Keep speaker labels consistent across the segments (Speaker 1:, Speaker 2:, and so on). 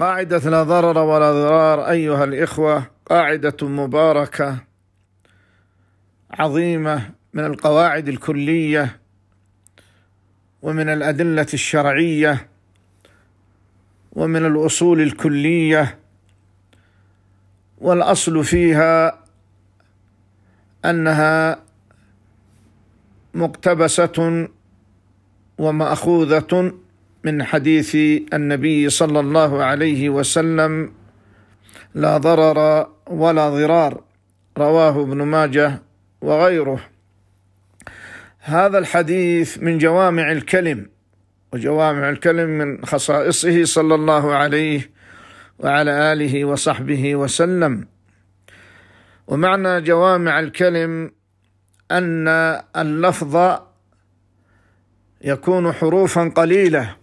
Speaker 1: قاعدة لا ضرر ولا ضرار أيها الإخوة قاعدة مباركة عظيمة من القواعد الكلية ومن الأدلة الشرعية ومن الأصول الكلية والأصل فيها أنها مقتبسة ومأخوذة من حديث النبي صلى الله عليه وسلم لا ضرر ولا ضرار رواه ابن ماجه وغيره هذا الحديث من جوامع الكلم وجوامع الكلم من خصائصه صلى الله عليه وعلى اله وصحبه وسلم ومعنى جوامع الكلم ان اللفظ
Speaker 2: يكون حروفا قليله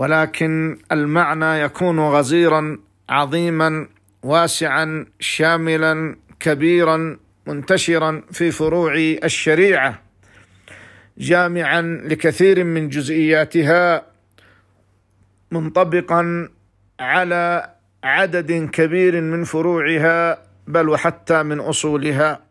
Speaker 1: ولكن المعنى يكون غزيرا عظيما واسعا شاملا كبيرا منتشرا في فروع الشريعه جامعا لكثير من جزئياتها منطبقا على عدد كبير من فروعها بل
Speaker 2: وحتى من اصولها